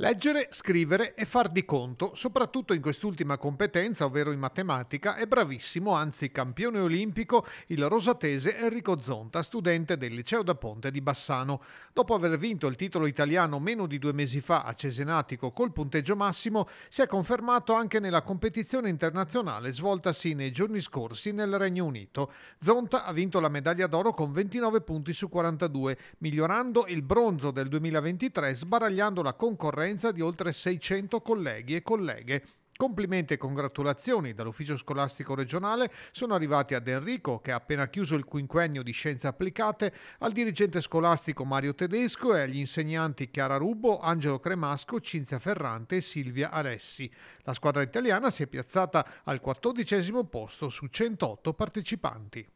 Leggere, scrivere e far di conto, soprattutto in quest'ultima competenza, ovvero in matematica, è bravissimo, anzi campione olimpico, il rosatese Enrico Zonta, studente del liceo da Ponte di Bassano. Dopo aver vinto il titolo italiano meno di due mesi fa a Cesenatico col punteggio massimo, si è confermato anche nella competizione internazionale svoltasi nei giorni scorsi nel Regno Unito. Zonta ha vinto la medaglia d'oro con 29 punti su 42, migliorando il bronzo del 2023 sbaragliando la concorrenza presenza di oltre 600 colleghi e colleghe. Complimenti e congratulazioni dall'Ufficio Scolastico Regionale sono arrivati ad Enrico, che ha appena chiuso il quinquennio di Scienze Applicate, al dirigente scolastico Mario Tedesco e agli insegnanti Chiara Rubbo, Angelo Cremasco, Cinzia Ferrante e Silvia Alessi. La squadra italiana si è piazzata al quattordicesimo posto su 108 partecipanti.